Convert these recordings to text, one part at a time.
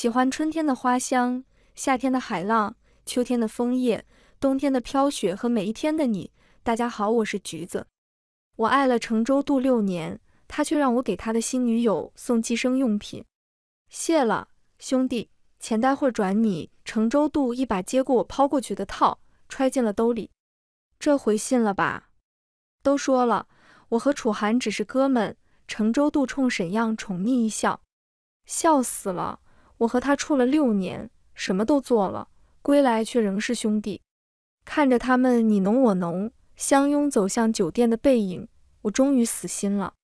喜欢春天的花香，夏天的海浪，秋天的枫叶，冬天的飘雪和每一天的你。大家好，我是橘子。我爱了程州度六年，他却让我给他的新女友送寄生用品。谢了，兄弟，钱待会转你。程州度一把接过我抛过去的套，揣进了兜里。这回信了吧？都说了，我和楚寒只是哥们。程州度冲沈漾宠溺一笑，笑死了。我和他处了六年，什么都做了，归来却仍是兄弟。看着他们你侬我侬、相拥走向酒店的背影，我终于死心了。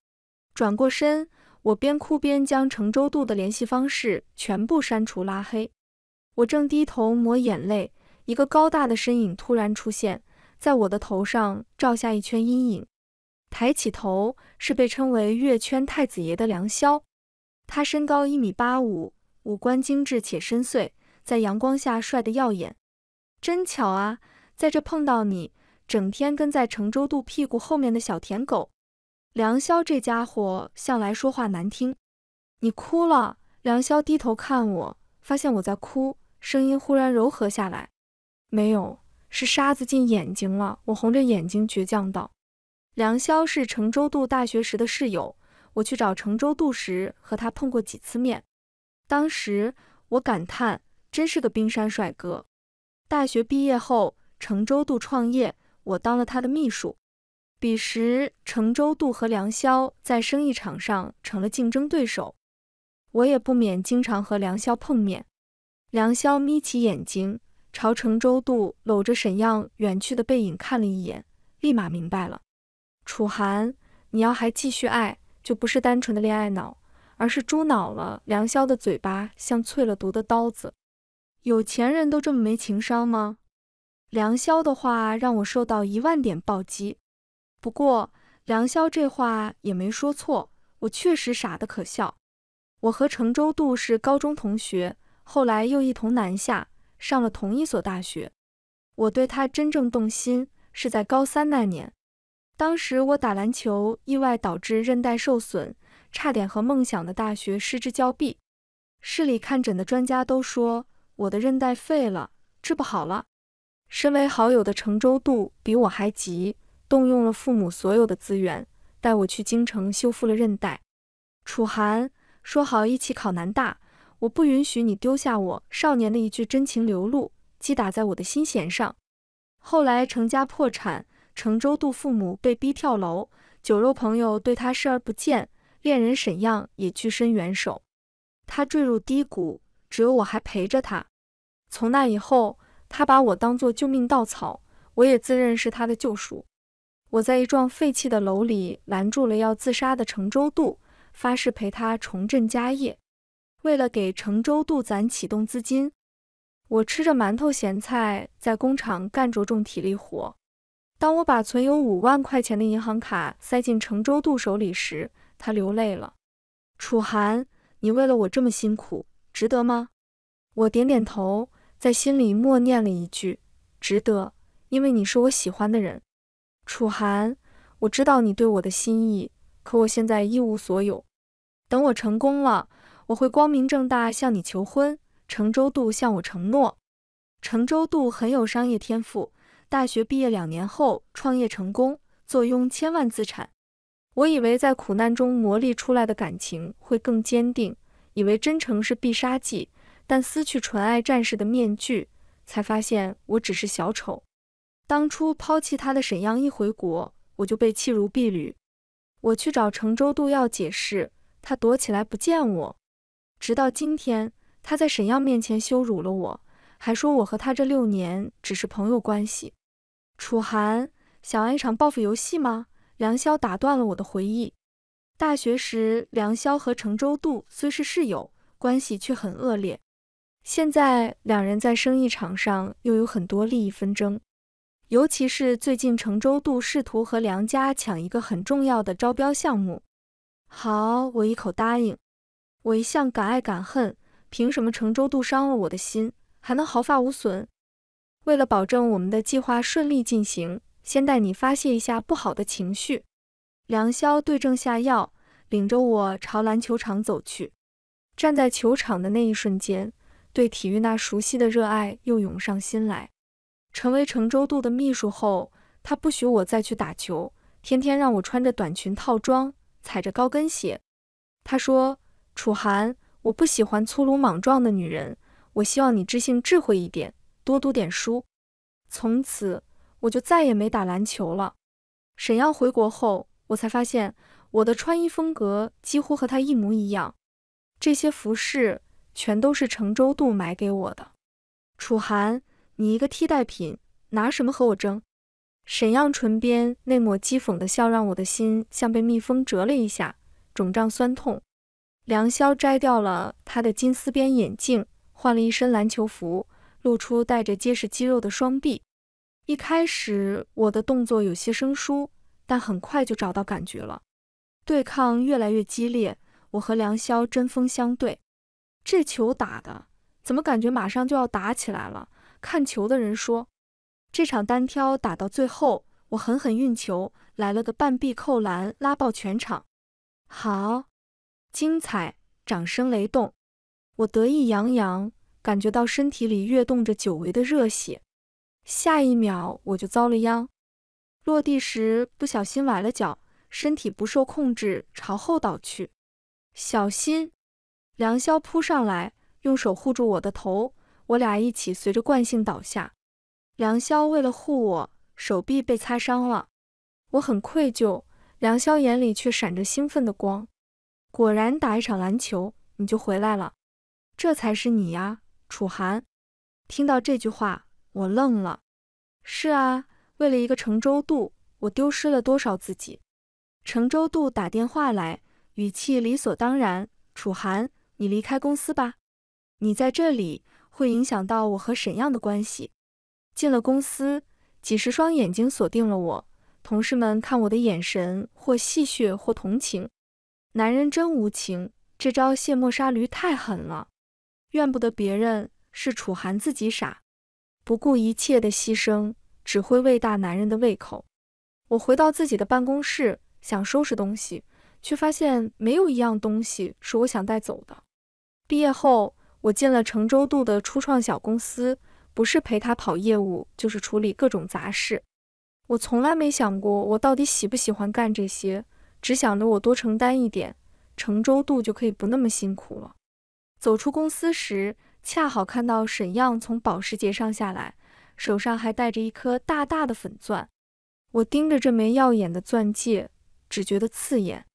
转过身，我边哭边将程周度的联系方式全部删除拉黑。我正低头抹眼泪，一个高大的身影突然出现在我的头上，照下一圈阴影。抬起头，是被称为月圈太子爷的梁霄。他身高一米八五。五官精致且深邃，在阳光下帅得耀眼。真巧啊，在这碰到你，整天跟在程周度屁股后面的小舔狗，梁潇这家伙向来说话难听。你哭了。梁潇低头看我，发现我在哭，声音忽然柔和下来。没有，是沙子进眼睛了。我红着眼睛倔强道。梁潇是程周度大学时的室友，我去找程周度时和他碰过几次面。当时我感叹，真是个冰山帅哥。大学毕业后，程周度创业，我当了他的秘书。彼时，程周度和梁潇在生意场上成了竞争对手，我也不免经常和梁潇碰面。梁潇眯起眼睛，朝程周度搂着沈漾远去的背影看了一眼，立马明白了：楚寒，你要还继续爱，就不是单纯的恋爱脑。而是猪恼了，梁潇的嘴巴像淬了毒的刀子。有钱人都这么没情商吗？梁潇的话让我受到一万点暴击。不过梁潇这话也没说错，我确实傻得可笑。我和程周度是高中同学，后来又一同南下，上了同一所大学。我对他真正动心是在高三那年，当时我打篮球意外导致韧带受损。差点和梦想的大学失之交臂，市里看诊的专家都说我的韧带废了，治不好了。身为好友的程周度比我还急，动用了父母所有的资源，带我去京城修复了韧带。楚寒说好一起考南大，我不允许你丢下我。少年的一句真情流露，击打在我的心弦上。后来程家破产，程周度父母被逼跳楼，酒肉朋友对他视而不见。恋人沈漾也屈伸援手，他坠入低谷，只有我还陪着他。从那以后，他把我当做救命稻草，我也自认是他的救赎。我在一幢废弃的楼里拦住了要自杀的程周度，发誓陪他重振家业。为了给程周度攒启动资金，我吃着馒头咸菜，在工厂干着重体力活。当我把存有五万块钱的银行卡塞进程周度手里时，他流泪了。楚寒，你为了我这么辛苦，值得吗？我点点头，在心里默念了一句：“值得，因为你是我喜欢的人。”楚寒，我知道你对我的心意，可我现在一无所有。等我成功了，我会光明正大向你求婚。程周度向我承诺，程周度很有商业天赋。大学毕业两年后创业成功，坐拥千万资产。我以为在苦难中磨砺出来的感情会更坚定，以为真诚是必杀技，但撕去纯爱战士的面具，才发现我只是小丑。当初抛弃他的沈漾一回国，我就被弃如敝履。我去找程州渡要解释，他躲起来不见我，直到今天他在沈漾面前羞辱了我，还说我和他这六年只是朋友关系。楚涵，想玩一场报复游戏吗？梁潇打断了我的回忆。大学时，梁潇和程周度虽是室友，关系却很恶劣。现在两人在生意场上又有很多利益纷争，尤其是最近程周度试图和梁家抢一个很重要的招标项目。好，我一口答应。我一向敢爱敢恨，凭什么程周度伤了我的心，还能毫发无损？为了保证我们的计划顺利进行，先带你发泄一下不好的情绪。梁潇对症下药，领着我朝篮球场走去。站在球场的那一瞬间，对体育那熟悉的热爱又涌上心来。成为成周度的秘书后，他不许我再去打球，天天让我穿着短裙套装，踩着高跟鞋。他说：“楚涵，我不喜欢粗鲁莽撞的女人，我希望你知性智慧一点。”多读点书，从此我就再也没打篮球了。沈漾回国后，我才发现我的穿衣风格几乎和他一模一样，这些服饰全都是程周度买给我的。楚寒，你一个替代品，拿什么和我争？沈漾唇边那抹讥讽的笑，让我的心像被蜜蜂蛰了一下，肿胀酸痛。梁潇摘掉了他的金丝边眼镜，换了一身篮球服。露出带着结实肌肉的双臂。一开始我的动作有些生疏，但很快就找到感觉了。对抗越来越激烈，我和梁霄针锋相对。这球打的，怎么感觉马上就要打起来了？看球的人说，这场单挑打到最后，我狠狠运球，来了个半臂扣篮，拉爆全场。好，精彩！掌声雷动，我得意洋洋。感觉到身体里跃动着久违的热血，下一秒我就遭了殃。落地时不小心崴了脚，身体不受控制朝后倒去。小心！梁霄扑上来，用手护住我的头。我俩一起随着惯性倒下。梁霄为了护我，手臂被擦伤了。我很愧疚，梁霄眼里却闪着兴奋的光。果然打一场篮球你就回来了，这才是你呀！楚寒，听到这句话，我愣了。是啊，为了一个成周度，我丢失了多少自己？成周度打电话来，语气理所当然：“楚寒，你离开公司吧，你在这里会影响到我和沈漾的关系。”进了公司，几十双眼睛锁定了我，同事们看我的眼神或戏谑或同情。男人真无情，这招卸磨杀驴太狠了。怨不得别人，是楚寒自己傻，不顾一切的牺牲，只会喂大男人的胃口。我回到自己的办公室，想收拾东西，却发现没有一样东西是我想带走的。毕业后，我进了成州度的初创小公司，不是陪他跑业务，就是处理各种杂事。我从来没想过我到底喜不喜欢干这些，只想着我多承担一点，成州度就可以不那么辛苦了。走出公司时，恰好看到沈漾从保时捷上下来，手上还戴着一颗大大的粉钻。我盯着这枚耀眼的钻戒，只觉得刺眼。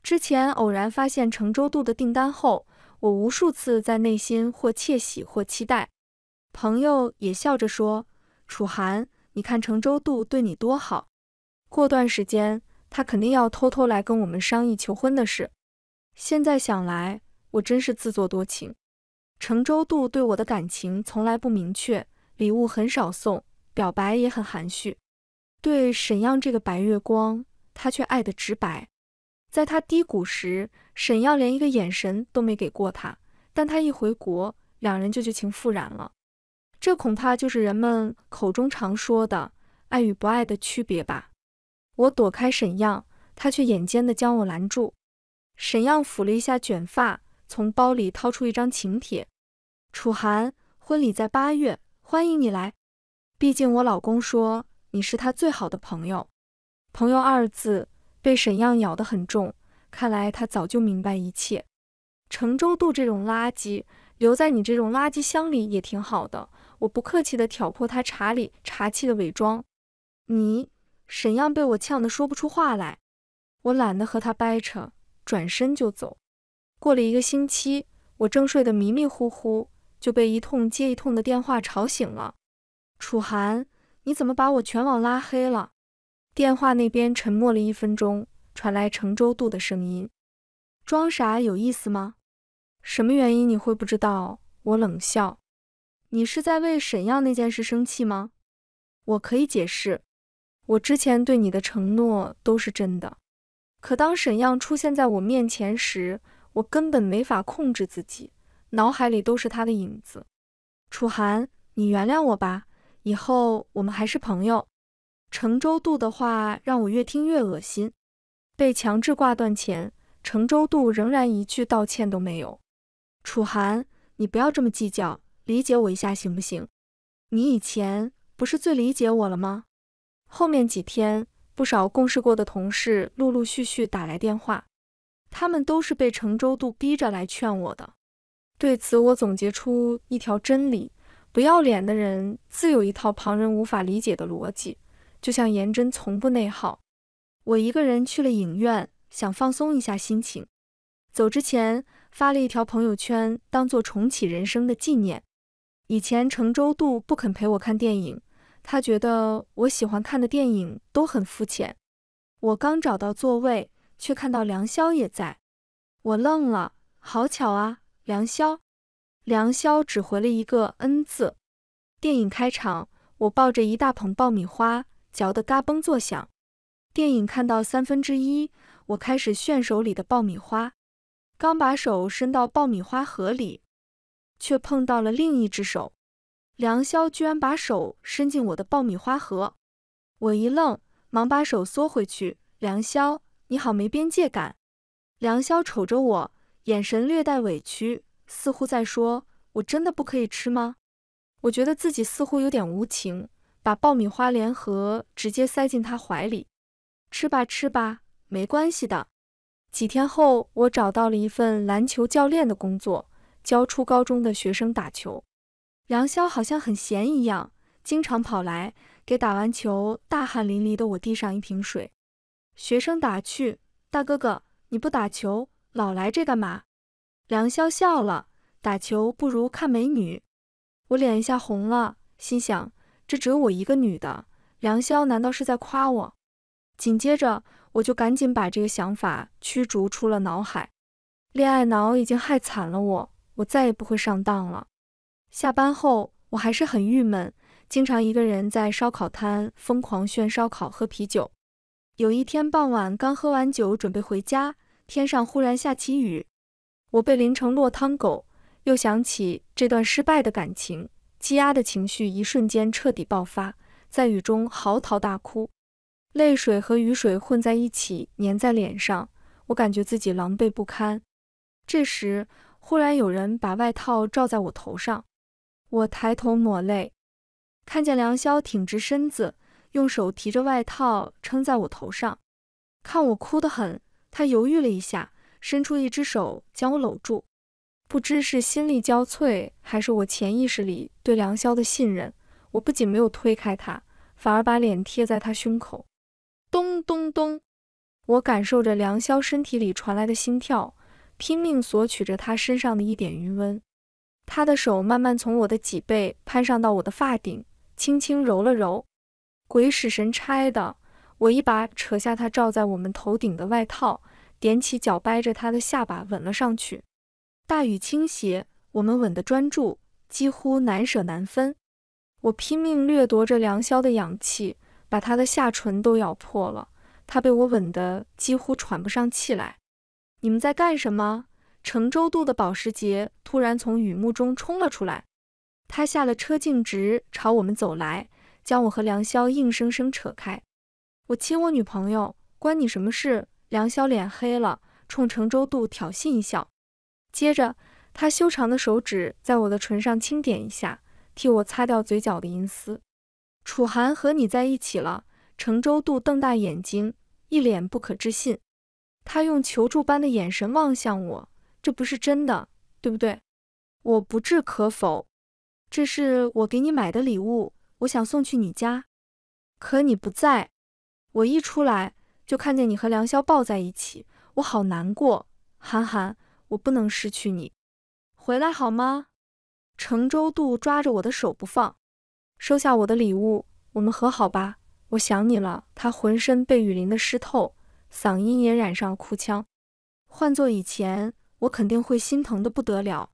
之前偶然发现程周度的订单后，我无数次在内心或窃喜或期待。朋友也笑着说：“楚涵，你看程周度对你多好，过段时间他肯定要偷偷来跟我们商议求婚的事。”现在想来。我真是自作多情，程周度对我的感情从来不明确，礼物很少送，表白也很含蓄。对沈漾这个白月光，他却爱得直白。在他低谷时，沈漾连一个眼神都没给过他，但他一回国，两人就旧情复燃了。这恐怕就是人们口中常说的爱与不爱的区别吧。我躲开沈漾，他却眼尖的将我拦住。沈漾抚了一下卷发。从包里掏出一张请帖，楚寒婚礼在八月，欢迎你来。毕竟我老公说你是他最好的朋友，朋友二字被沈漾咬得很重，看来他早就明白一切。程周渡这种垃圾留在你这种垃圾箱里也挺好的。我不客气的挑破他茶里茶气的伪装。你，沈漾被我呛得说不出话来。我懒得和他掰扯，转身就走。过了一个星期，我正睡得迷迷糊糊，就被一通接一通的电话吵醒了。楚寒，你怎么把我全网拉黑了？电话那边沉默了一分钟，传来程周度的声音：“装傻有意思吗？什么原因你会不知道？”我冷笑：“你是在为沈漾那件事生气吗？我可以解释，我之前对你的承诺都是真的。可当沈漾出现在我面前时。”我根本没法控制自己，脑海里都是他的影子。楚寒，你原谅我吧，以后我们还是朋友。程周度的话让我越听越恶心。被强制挂断前，程周度仍然一句道歉都没有。楚寒，你不要这么计较，理解我一下行不行？你以前不是最理解我了吗？后面几天，不少共事过的同事陆陆续续打来电话。他们都是被程周度逼着来劝我的。对此，我总结出一条真理：不要脸的人自有一套旁人无法理解的逻辑。就像颜真从不内耗。我一个人去了影院，想放松一下心情。走之前发了一条朋友圈，当做重启人生的纪念。以前程周度不肯陪我看电影，他觉得我喜欢看的电影都很肤浅。我刚找到座位。却看到梁霄也在，我愣了，好巧啊！梁霄。梁霄只回了一个“嗯”字。电影开场，我抱着一大捧爆米花，嚼得嘎嘣作响。电影看到三分之一，我开始炫手里的爆米花，刚把手伸到爆米花盒里，却碰到了另一只手。梁霄居然把手伸进我的爆米花盒，我一愣，忙把手缩回去。梁霄，你好，没边界感。梁潇瞅着我，眼神略带委屈，似乎在说：“我真的不可以吃吗？”我觉得自己似乎有点无情，把爆米花联合直接塞进他怀里：“吃吧，吃吧，没关系的。”几天后，我找到了一份篮球教练的工作，教初高中的学生打球。梁潇好像很闲一样，经常跑来给打完球大汗淋漓的我递上一瓶水。学生打趣：“大哥哥，你不打球，老来这干嘛？”梁潇笑了：“打球不如看美女。”我脸一下红了，心想：这只有我一个女的，梁潇难道是在夸我？紧接着，我就赶紧把这个想法驱逐出了脑海。恋爱脑已经害惨了我，我再也不会上当了。下班后，我还是很郁闷，经常一个人在烧烤摊疯狂炫烧烤、喝啤酒。有一天傍晚，刚喝完酒准备回家，天上忽然下起雨，我被淋成落汤狗，又想起这段失败的感情，积压的情绪一瞬间彻底爆发，在雨中嚎啕大哭，泪水和雨水混在一起，粘在脸上，我感觉自己狼狈不堪。这时，忽然有人把外套罩在我头上，我抬头抹泪，看见梁霄挺直身子。用手提着外套撑在我头上，看我哭得很。他犹豫了一下，伸出一只手将我搂住。不知是心力交瘁，还是我潜意识里对梁潇的信任，我不仅没有推开他，反而把脸贴在他胸口。咚咚咚，我感受着梁潇身体里传来的心跳，拼命索取着他身上的一点余温。他的手慢慢从我的脊背攀上到我的发顶，轻轻揉了揉。鬼使神差的，我一把扯下他罩在我们头顶的外套，踮起脚掰着他的下巴吻了上去。大雨倾斜，我们吻得专注，几乎难舍难分。我拼命掠夺着梁霄的氧气，把他的下唇都咬破了。他被我吻得几乎喘不上气来。你们在干什么？乘舟渡的保时捷突然从雨幕中冲了出来，他下了车，径直朝我们走来。将我和梁潇硬生生扯开，我亲我女朋友，关你什么事？梁潇脸黑了，冲程周度挑衅一笑，接着他修长的手指在我的唇上轻点一下，替我擦掉嘴角的银丝。楚寒和你在一起了，程周度瞪大眼睛，一脸不可置信，他用求助般的眼神望向我，这不是真的，对不对？我不置可否，这是我给你买的礼物。我想送去你家，可你不在我一出来就看见你和梁霄抱在一起，我好难过。韩寒，我不能失去你，回来好吗？程周度抓着我的手不放，收下我的礼物，我们和好吧。我想你了。他浑身被雨淋的湿透，嗓音也染上了哭腔。换做以前，我肯定会心疼的不得了，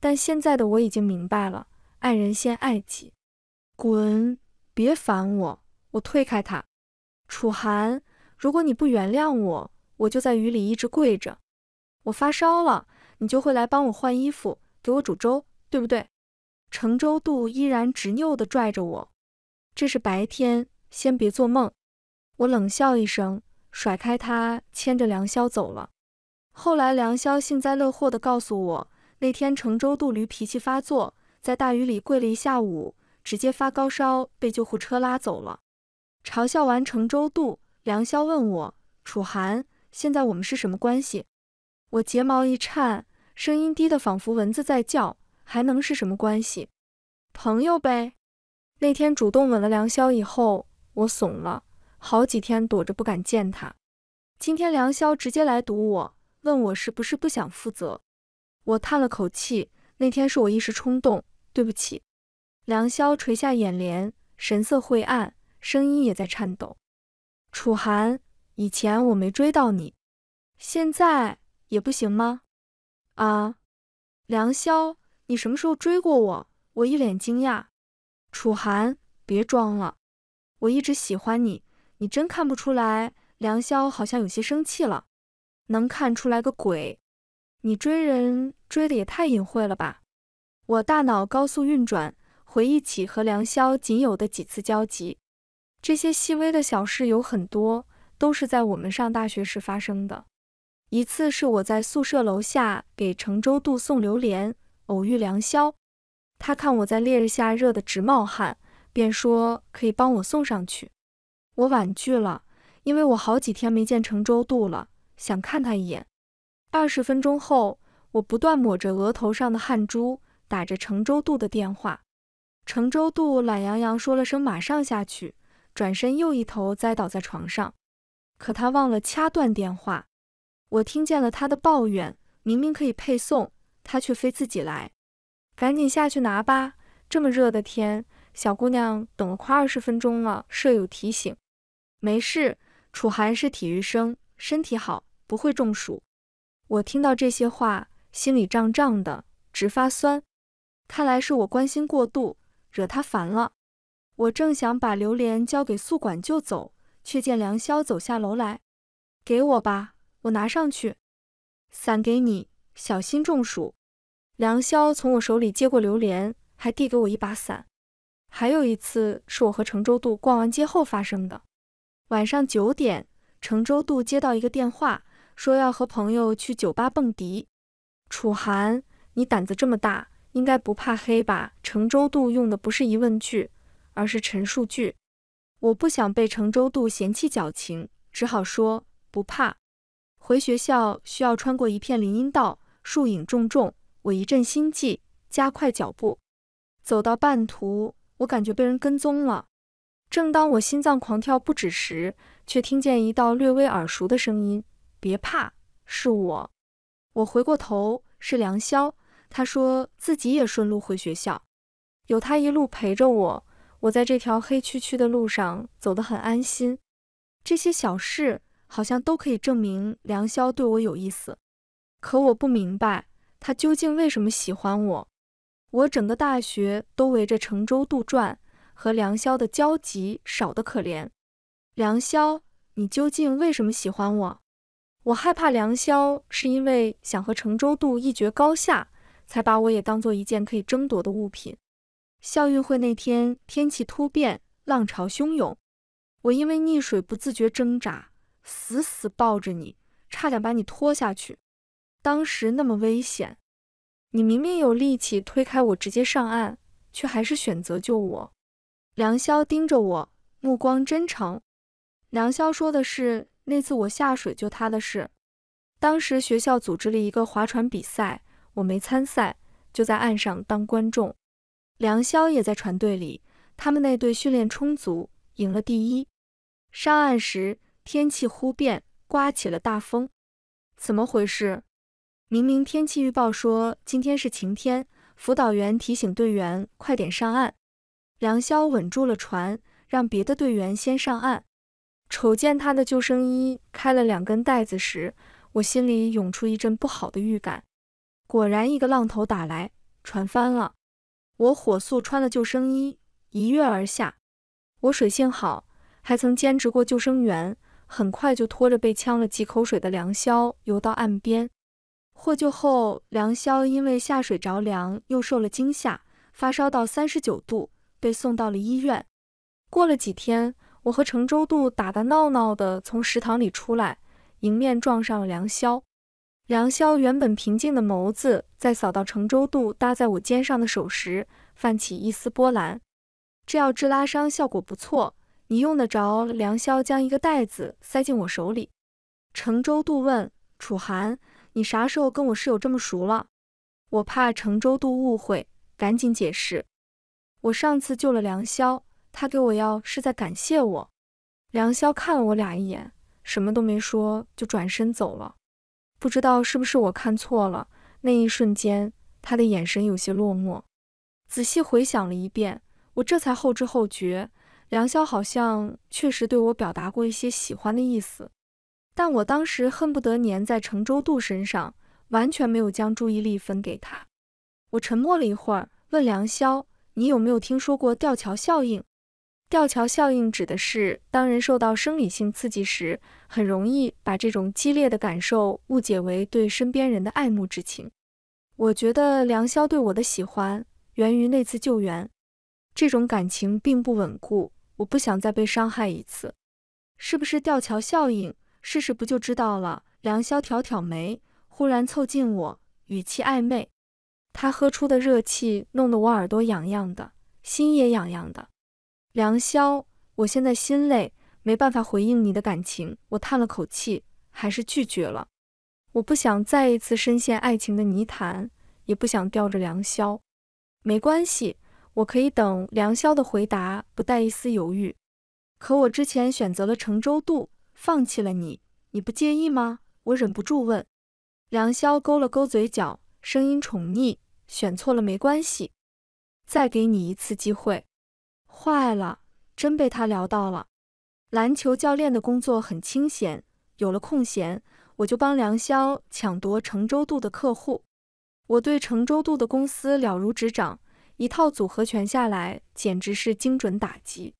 但现在的我已经明白了，爱人先爱己。滚，别烦我！我推开他。楚寒，如果你不原谅我，我就在雨里一直跪着。我发烧了，你就会来帮我换衣服，给我煮粥，对不对？程周渡依然执拗地拽着我。这是白天，先别做梦。我冷笑一声，甩开他，牵着梁潇走了。后来，梁潇幸灾乐祸地告诉我，那天程周渡驴脾气发作，在大雨里跪了一下午。直接发高烧，被救护车拉走了。嘲笑完程周渡，梁霄问我：“楚寒，现在我们是什么关系？”我睫毛一颤，声音低的仿佛蚊子在叫，还能是什么关系？朋友呗。那天主动吻了梁霄以后，我怂了，好几天躲着不敢见他。今天梁霄直接来堵我，问我是不是不想负责。我叹了口气：“那天是我一时冲动，对不起。”梁萧垂下眼帘，神色晦暗，声音也在颤抖。楚寒，以前我没追到你，现在也不行吗？啊，梁萧，你什么时候追过我？我一脸惊讶。楚寒，别装了，我一直喜欢你，你真看不出来？梁萧好像有些生气了，能看出来个鬼？你追人追的也太隐晦了吧？我大脑高速运转。回忆起和梁潇仅有的几次交集，这些细微的小事有很多都是在我们上大学时发生的。一次是我在宿舍楼下给程周度送榴莲，偶遇梁潇，他看我在烈日下热得直冒汗，便说可以帮我送上去，我婉拒了，因为我好几天没见程周度了，想看他一眼。二十分钟后，我不断抹着额头上的汗珠，打着程周度的电话。程周度懒洋洋说了声“马上下去”，转身又一头栽倒在床上。可他忘了掐断电话。我听见了他的抱怨：明明可以配送，他却非自己来。赶紧下去拿吧！这么热的天，小姑娘等了快二十分钟了。舍友提醒。没事，楚寒是体育生，身体好，不会中暑。我听到这些话，心里胀胀的，直发酸。看来是我关心过度。惹他烦了，我正想把榴莲交给宿管就走，却见梁潇走下楼来，给我吧，我拿上去。伞给你，小心中暑。梁潇从我手里接过榴莲，还递给我一把伞。还有一次是我和程周度逛完街后发生的。晚上九点，程周度接到一个电话，说要和朋友去酒吧蹦迪。楚寒，你胆子这么大。应该不怕黑吧？程洲渡用的不是疑问句，而是陈述句。我不想被程洲渡嫌弃矫情，只好说不怕。回学校需要穿过一片林荫道，树影重重，我一阵心悸，加快脚步。走到半途，我感觉被人跟踪了。正当我心脏狂跳不止时，却听见一道略微耳熟的声音：“别怕，是我。”我回过头，是梁潇。他说自己也顺路回学校，有他一路陪着我，我在这条黑黢黢的路上走得很安心。这些小事好像都可以证明梁潇对我有意思，可我不明白他究竟为什么喜欢我。我整个大学都围着程州渡转，和梁潇的交集少得可怜。梁潇，你究竟为什么喜欢我？我害怕梁潇是因为想和程州渡一决高下。才把我也当做一件可以争夺的物品。校运会那天，天气突变，浪潮汹涌，我因为溺水不自觉挣扎，死死抱着你，差点把你拖下去。当时那么危险，你明明有力气推开我，直接上岸，却还是选择救我。梁潇盯着我，目光真诚。梁潇说的是那次我下水救他的事。当时学校组织了一个划船比赛。我没参赛，就在岸上当观众。梁霄也在船队里，他们那队训练充足，赢了第一。上岸时天气忽变，刮起了大风，怎么回事？明明天气预报说今天是晴天，辅导员提醒队员快点上岸。梁霄稳住了船，让别的队员先上岸。瞅见他的救生衣开了两根带子时，我心里涌出一阵不好的预感。果然，一个浪头打来，船翻了。我火速穿了救生衣，一跃而下。我水性好，还曾兼职过救生员，很快就拖着被呛了几口水的梁霄游到岸边。获救后，梁霄因为下水着凉，又受了惊吓，发烧到三十九度，被送到了医院。过了几天，我和程周度打打闹闹地从食堂里出来，迎面撞上了梁霄。梁萧原本平静的眸子，在扫到程周度搭在我肩上的手时，泛起一丝波澜。这药治拉伤效果不错，你用得着。梁萧将一个袋子塞进我手里。程周度问楚寒：“你啥时候跟我室友这么熟了？”我怕程周度误会，赶紧解释：“我上次救了梁萧，他给我药是在感谢我。”梁萧看了我俩一眼，什么都没说，就转身走了。不知道是不是我看错了，那一瞬间，他的眼神有些落寞。仔细回想了一遍，我这才后知后觉，梁潇好像确实对我表达过一些喜欢的意思，但我当时恨不得粘在程周度身上，完全没有将注意力分给他。我沉默了一会儿，问梁潇：“你有没有听说过吊桥效应？”吊桥效应指的是，当人受到生理性刺激时，很容易把这种激烈的感受误解为对身边人的爱慕之情。我觉得梁潇对我的喜欢源于那次救援，这种感情并不稳固，我不想再被伤害一次。是不是吊桥效应？试试不就知道了？梁潇挑挑眉，忽然凑近我，语气暧昧。他喝出的热气弄得我耳朵痒痒的，心也痒痒的。梁潇，我现在心累，没办法回应你的感情。我叹了口气，还是拒绝了。我不想再一次深陷爱情的泥潭，也不想吊着梁潇。没关系，我可以等梁潇的回答，不带一丝犹豫。可我之前选择了乘舟渡，放弃了你，你不介意吗？我忍不住问。梁潇勾了勾嘴角，声音宠溺：“选错了没关系，再给你一次机会。”坏了，真被他聊到了。篮球教练的工作很清闲，有了空闲，我就帮梁霄抢夺成周度的客户。我对成周度的公司了如指掌，一套组合拳下来，简直是精准打击。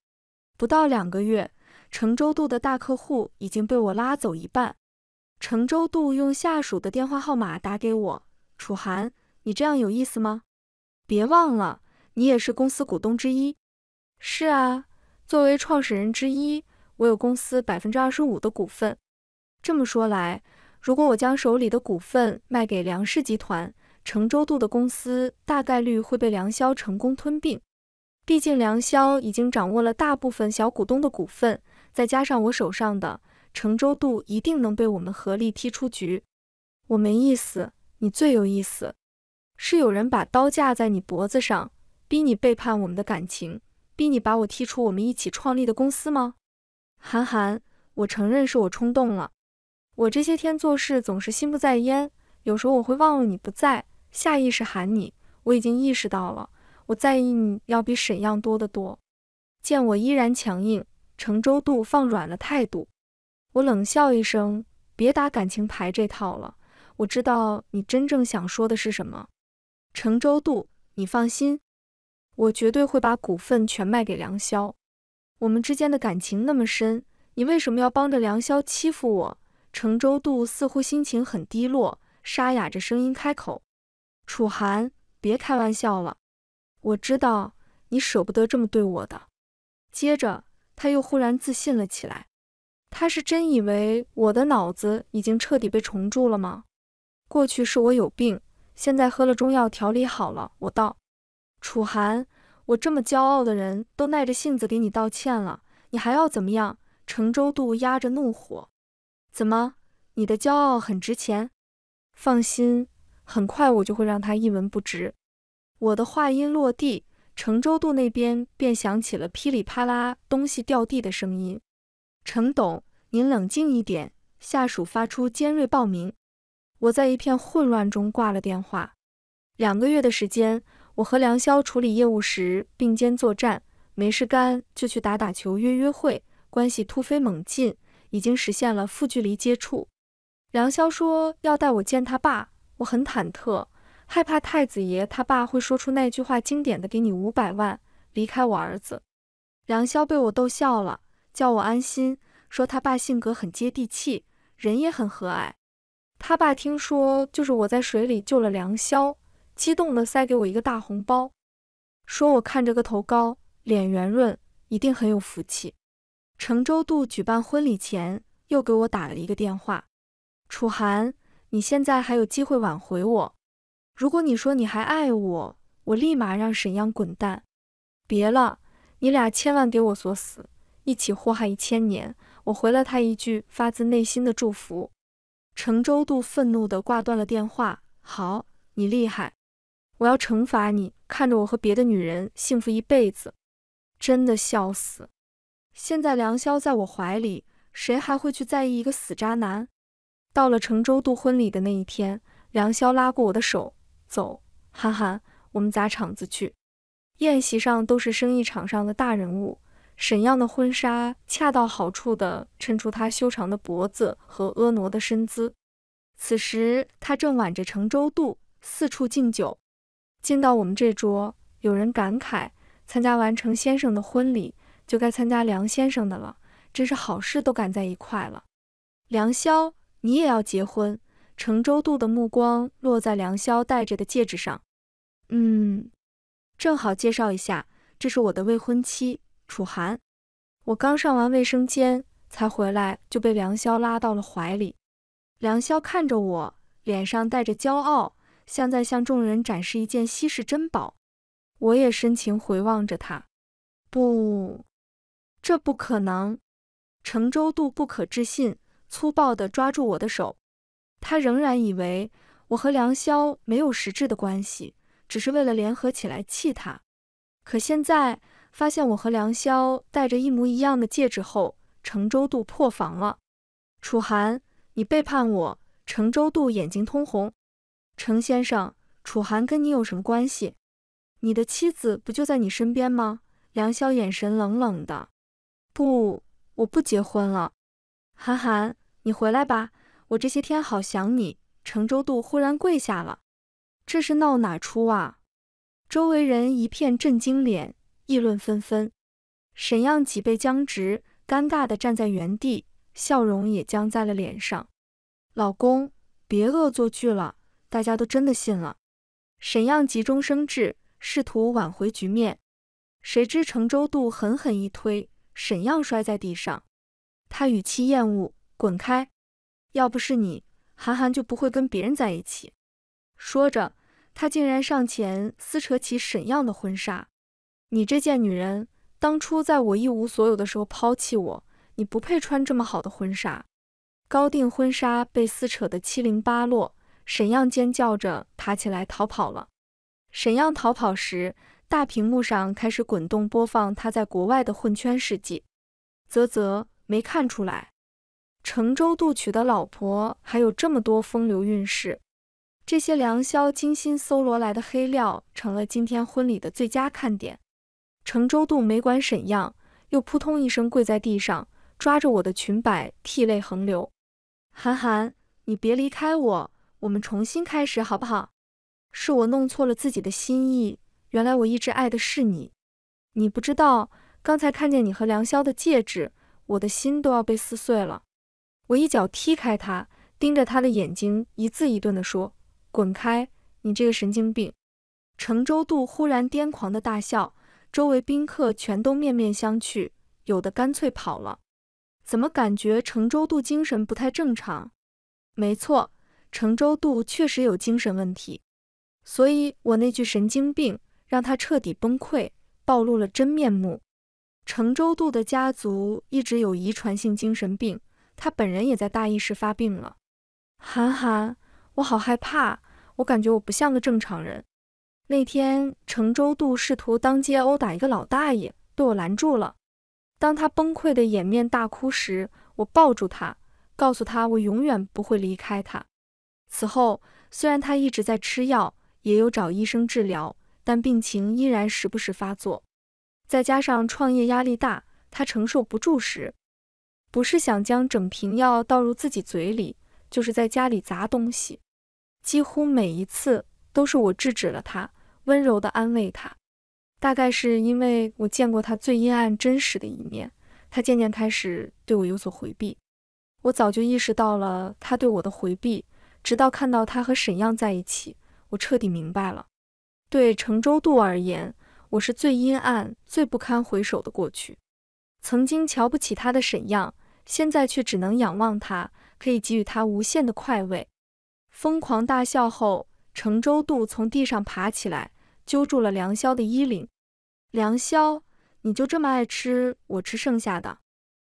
不到两个月，成周度的大客户已经被我拉走一半。成周度用下属的电话号码打给我：“楚涵，你这样有意思吗？别忘了，你也是公司股东之一。”是啊，作为创始人之一，我有公司百分之二十五的股份。这么说来，如果我将手里的股份卖给梁氏集团，成周度的公司大概率会被梁霄成功吞并。毕竟梁霄已经掌握了大部分小股东的股份，再加上我手上的成周度一定能被我们合力踢出局。我没意思，你最有意思，是有人把刀架在你脖子上，逼你背叛我们的感情。逼你把我踢出我们一起创立的公司吗？韩寒，我承认是我冲动了。我这些天做事总是心不在焉，有时候我会忘了你不在，下意识喊你。我已经意识到了，我在意你要比沈漾多得多。见我依然强硬，程周度放软了态度。我冷笑一声，别打感情牌这套了。我知道你真正想说的是什么。程周度，你放心。我绝对会把股份全卖给梁潇。我们之间的感情那么深，你为什么要帮着梁潇欺负我？程周度似乎心情很低落，沙哑着声音开口：“楚寒，别开玩笑了。我知道你舍不得这么对我。”的。接着他又忽然自信了起来：“他是真以为我的脑子已经彻底被虫蛀了吗？过去是我有病，现在喝了中药调理好了。”我道。楚寒，我这么骄傲的人都耐着性子给你道歉了，你还要怎么样？程周度压着怒火，怎么？你的骄傲很值钱？放心，很快我就会让他一文不值。我的话音落地，程周度那边便响起了噼里啪啦东西掉地的声音。程董，您冷静一点。下属发出尖锐报鸣，我在一片混乱中挂了电话。两个月的时间。我和梁潇处理业务时并肩作战，没事干就去打打球、约约会，关系突飞猛进，已经实现了负距离接触。梁潇说要带我见他爸，我很忐忑，害怕太子爷他爸会说出那句话：“经典的，给你五百万，离开我儿子。”梁潇被我逗笑了，叫我安心，说他爸性格很接地气，人也很和蔼。他爸听说就是我在水里救了梁潇。激动地塞给我一个大红包，说我看着个头高，脸圆润，一定很有福气。程周度举办婚礼前又给我打了一个电话：“楚寒，你现在还有机会挽回我。如果你说你还爱我，我立马让沈阳滚蛋。别了，你俩千万给我锁死，一起祸害一千年。”我回了他一句发自内心的祝福。程周度愤怒地挂断了电话。好，你厉害。我要惩罚你，看着我和别的女人幸福一辈子，真的笑死！现在梁潇在我怀里，谁还会去在意一个死渣男？到了程周度婚礼的那一天，梁潇拉过我的手，走，憨憨，我们砸场子去。宴席上都是生意场上的大人物，沈漾的婚纱恰到好处的衬出她修长的脖子和婀娜的身姿。此时，她正挽着程周度四处敬酒。进到我们这桌，有人感慨：参加完程先生的婚礼，就该参加梁先生的了，真是好事都赶在一块了。梁潇，你也要结婚？程周度的目光落在梁潇戴着的戒指上。嗯，正好介绍一下，这是我的未婚妻楚涵。我刚上完卫生间才回来，就被梁潇拉到了怀里。梁潇看着我，脸上带着骄傲。像在向众人展示一件稀世珍宝，我也深情回望着他。不，这不可能！程周度不可置信，粗暴地抓住我的手。他仍然以为我和梁霄没有实质的关系，只是为了联合起来气他。可现在发现我和梁霄戴着一模一样的戒指后，程周度破防了。楚寒，你背叛我！程周度眼睛通红。程先生，楚寒跟你有什么关系？你的妻子不就在你身边吗？梁潇眼神冷冷的。不，我不结婚了。韩寒，你回来吧，我这些天好想你。程周度忽然跪下了，这是闹哪出啊？周围人一片震惊脸，议论纷纷。沈漾脊背僵直，尴尬的站在原地，笑容也僵在了脸上。老公，别恶作剧了。大家都真的信了，沈漾急中生智，试图挽回局面，谁知程周度狠狠一推，沈漾摔在地上。他语气厌恶：“滚开！要不是你，韩寒就不会跟别人在一起。”说着，他竟然上前撕扯起沈漾的婚纱。“你这贱女人，当初在我一无所有的时候抛弃我，你不配穿这么好的婚纱。”高定婚纱被撕扯的七零八落。沈漾尖叫着爬起来逃跑了。沈漾逃跑时，大屏幕上开始滚动播放他在国外的混圈事迹。啧啧，没看出来，成州杜娶的老婆还有这么多风流韵事。这些梁霄精心搜罗来的黑料，成了今天婚礼的最佳看点。成州杜没管沈漾，又扑通一声跪在地上，抓着我的裙摆，涕泪横流：“韩寒，你别离开我。”我们重新开始好不好？是我弄错了自己的心意，原来我一直爱的是你。你不知道，刚才看见你和梁萧的戒指，我的心都要被撕碎了。我一脚踢开他，盯着他的眼睛，一字一顿地说：“滚开，你这个神经病！”程周度忽然癫狂的大笑，周围宾客全都面面相觑，有的干脆跑了。怎么感觉程周度精神不太正常？没错。程周度确实有精神问题，所以我那句神经病让他彻底崩溃，暴露了真面目。程周度的家族一直有遗传性精神病，他本人也在大意时发病了。韩寒，我好害怕，我感觉我不像个正常人。那天程周度试图当街殴打一个老大爷，被我拦住了。当他崩溃的掩面大哭时，我抱住他，告诉他我永远不会离开他。此后，虽然他一直在吃药，也有找医生治疗，但病情依然时不时发作。再加上创业压力大，他承受不住时，不是想将整瓶药倒入自己嘴里，就是在家里砸东西。几乎每一次都是我制止了他，温柔地安慰他。大概是因为我见过他最阴暗、真实的一面，他渐渐开始对我有所回避。我早就意识到了他对我的回避。直到看到他和沈漾在一起，我彻底明白了。对程周度而言，我是最阴暗、最不堪回首的过去。曾经瞧不起他的沈漾，现在却只能仰望他，可以给予他无限的快慰。疯狂大笑后，程周度从地上爬起来，揪住了梁潇的衣领：“梁潇，你就这么爱吃我吃剩下的？”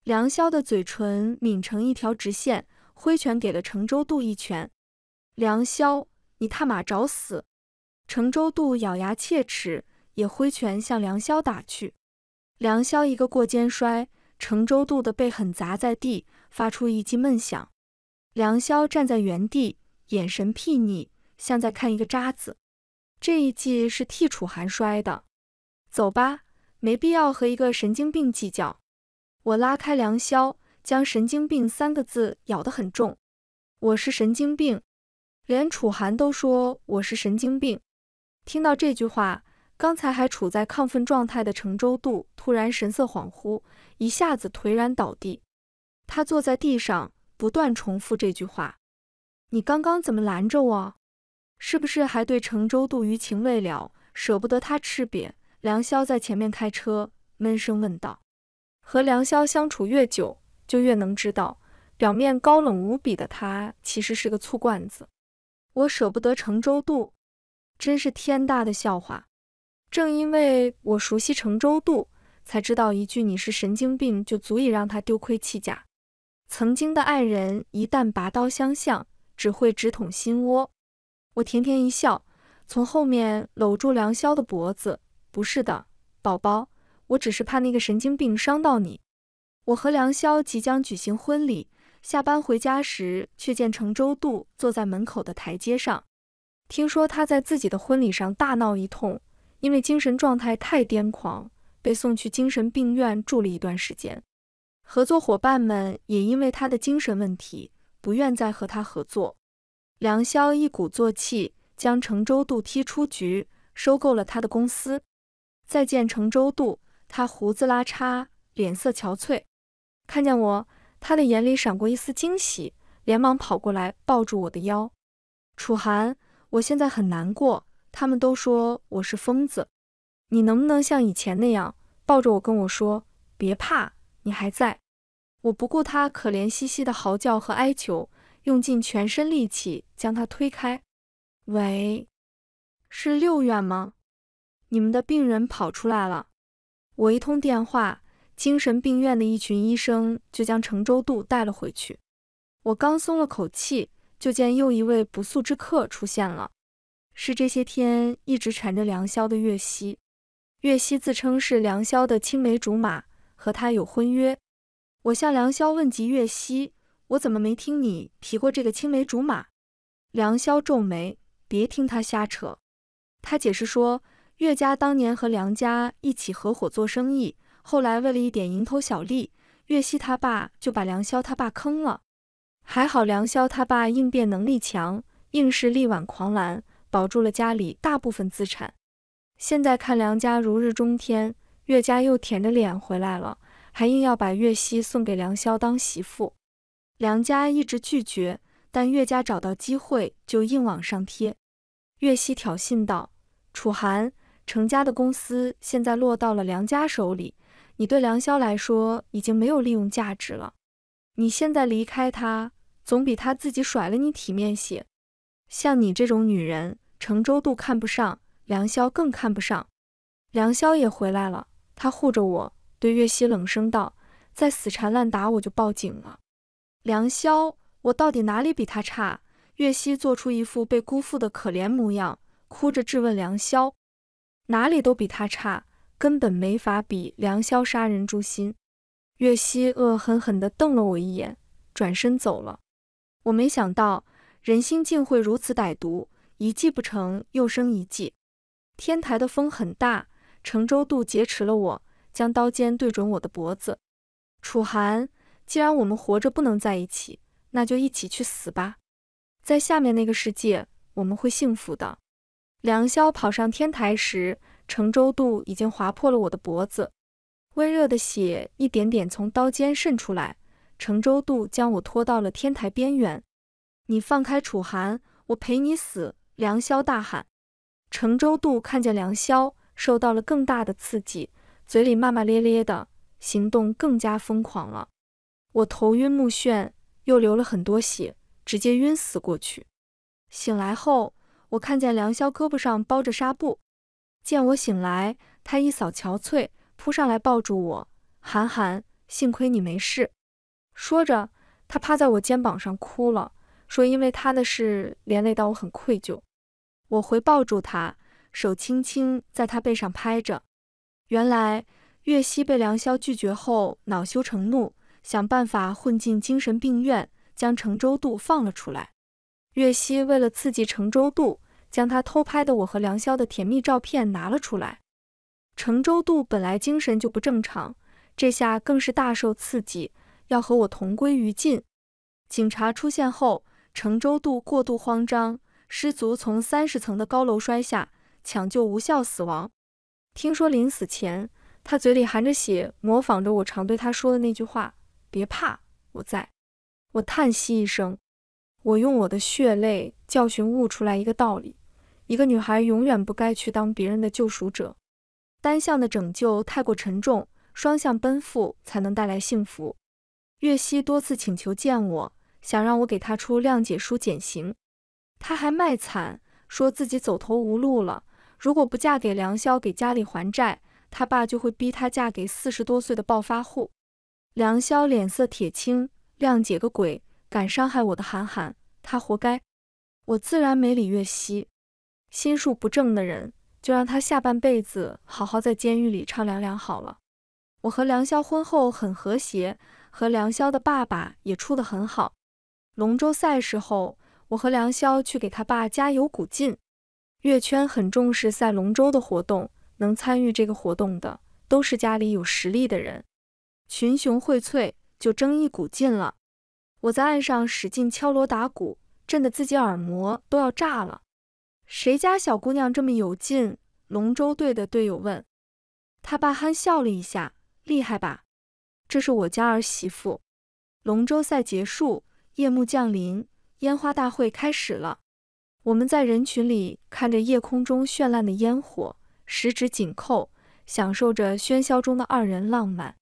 梁潇的嘴唇抿成一条直线，挥拳给了程周度一拳。梁霄，你他妈找死！程周度咬牙切齿，也挥拳向梁霄打去。梁霄一个过肩摔，程周度的背狠砸在地，发出一记闷响。梁霄站在原地，眼神睥睨，像在看一个渣子。这一记是替楚寒摔的。走吧，没必要和一个神经病计较。我拉开梁霄，将“神经病”三个字咬得很重。我是神经病。连楚寒都说我是神经病，听到这句话，刚才还处在亢奋状态的程周度突然神色恍惚，一下子颓然倒地。他坐在地上，不断重复这句话：“你刚刚怎么拦着我？是不是还对程周度余情未了，舍不得他吃瘪？”梁萧在前面开车，闷声问道：“和梁萧相处越久，就越能知道，表面高冷无比的他，其实是个醋罐子。”我舍不得程周度，真是天大的笑话。正因为我熟悉程周度，才知道一句你是神经病就足以让他丢盔弃甲。曾经的爱人一旦拔刀相向，只会直捅心窝。我甜甜一笑，从后面搂住梁潇的脖子。不是的，宝宝，我只是怕那个神经病伤到你。我和梁潇即将举行婚礼。下班回家时，却见程周渡坐在门口的台阶上。听说他在自己的婚礼上大闹一通，因为精神状态太癫狂，被送去精神病院住了一段时间。合作伙伴们也因为他的精神问题，不愿再和他合作。梁潇一鼓作气将程周渡踢出局，收购了他的公司。再见程周渡，他胡子拉碴，脸色憔悴。看见我。他的眼里闪过一丝惊喜，连忙跑过来抱住我的腰。楚寒，我现在很难过，他们都说我是疯子，你能不能像以前那样抱着我，跟我说别怕，你还在？我不顾他可怜兮兮的嚎叫和哀求，用尽全身力气将他推开。喂，是六院吗？你们的病人跑出来了，我一通电话。精神病院的一群医生就将程周度带了回去。我刚松了口气，就见又一位不速之客出现了，是这些天一直缠着梁萧的岳西。岳西自称是梁萧的青梅竹马，和他有婚约。我向梁萧问及岳西，我怎么没听你提过这个青梅竹马？梁萧皱眉，别听他瞎扯。他解释说，岳家当年和梁家一起合伙做生意。后来为了一点蝇头小利，岳西他爸就把梁潇他爸坑了。还好梁潇他爸应变能力强，硬是力挽狂澜，保住了家里大部分资产。现在看梁家如日中天，岳家又舔着脸回来了，还硬要把岳西送给梁潇当媳妇。梁家一直拒绝，但岳家找到机会就硬往上贴。岳西挑衅道：“楚寒，程家的公司现在落到了梁家手里。”你对梁潇来说已经没有利用价值了，你现在离开他，总比他自己甩了你体面些。像你这种女人，程周度看不上，梁潇更看不上。梁潇也回来了，他护着我，对月溪冷声道：“再死缠烂打，我就报警了。”梁潇，我到底哪里比他差？月溪做出一副被辜负的可怜模样，哭着质问梁潇：「哪里都比他差？”根本没法比，良宵杀人诛心。岳西恶狠狠地瞪了我一眼，转身走了。我没想到人心竟会如此歹毒，一计不成又生一计。天台的风很大，程周渡劫持了我，将刀尖对准我的脖子。楚寒，既然我们活着不能在一起，那就一起去死吧。在下面那个世界，我们会幸福的。良宵跑上天台时。承州渡已经划破了我的脖子，温热的血一点点从刀尖渗出来。承州渡将我拖到了天台边缘，你放开楚寒，我陪你死！梁萧大喊。承州渡看见梁萧，受到了更大的刺激，嘴里骂骂咧咧的，行动更加疯狂了。我头晕目眩，又流了很多血，直接晕死过去。醒来后，我看见梁萧胳膊上包着纱布。见我醒来，他一扫憔悴，扑上来抱住我。韩寒，幸亏你没事。说着，他趴在我肩膀上哭了，说因为他的事连累到我很愧疚。我回抱住他，手轻轻在他背上拍着。原来，月溪被梁霄拒绝后，恼羞成怒，想办法混进精神病院，将程周度放了出来。月溪为了刺激程周度，将他偷拍的我和梁潇的甜蜜照片拿了出来。程周度本来精神就不正常，这下更是大受刺激，要和我同归于尽。警察出现后，程周度过度慌张，失足从三十层的高楼摔下，抢救无效死亡。听说临死前，他嘴里含着血，模仿着我常对他说的那句话：“别怕，我在。”我叹息一声，我用我的血泪教训悟出来一个道理。一个女孩永远不该去当别人的救赎者，单向的拯救太过沉重，双向奔赴才能带来幸福。岳西多次请求见我，想让我给他出谅解书减刑，他还卖惨，说自己走投无路了，如果不嫁给梁潇给家里还债，他爸就会逼他嫁给四十多岁的暴发户。梁潇脸色铁青，谅解个鬼！敢伤害我的韩寒，他活该！我自然没理岳西。心术不正的人，就让他下半辈子好好在监狱里唱凉凉好了。我和梁潇婚后很和谐，和梁潇的爸爸也处得很好。龙舟赛事后，我和梁潇去给他爸加油鼓劲。月圈很重视赛龙舟的活动，能参与这个活动的都是家里有实力的人。群雄荟萃，就争一股劲了。我在岸上使劲敲锣打鼓，震得自己耳膜都要炸了。谁家小姑娘这么有劲？龙舟队的队友问。他爸憨笑了一下：“厉害吧？这是我家儿媳妇。”龙舟赛结束，夜幕降临，烟花大会开始了。我们在人群里看着夜空中绚烂的烟火，十指紧扣，享受着喧嚣中的二人浪漫。